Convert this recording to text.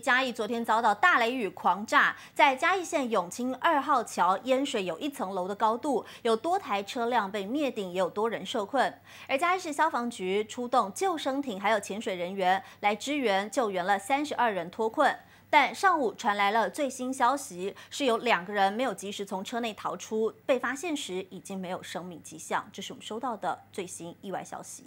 嘉义昨天遭到大雷雨狂炸，在嘉义县永清二号桥淹水有一层楼的高度，有多台车辆被灭顶，也有多人受困。而嘉义市消防局出动救生艇，还有潜水人员来支援救援了三十二人脱困。但上午传来了最新消息，是有两个人没有及时从车内逃出，被发现时已经没有生命迹象。这是我们收到的最新意外消息。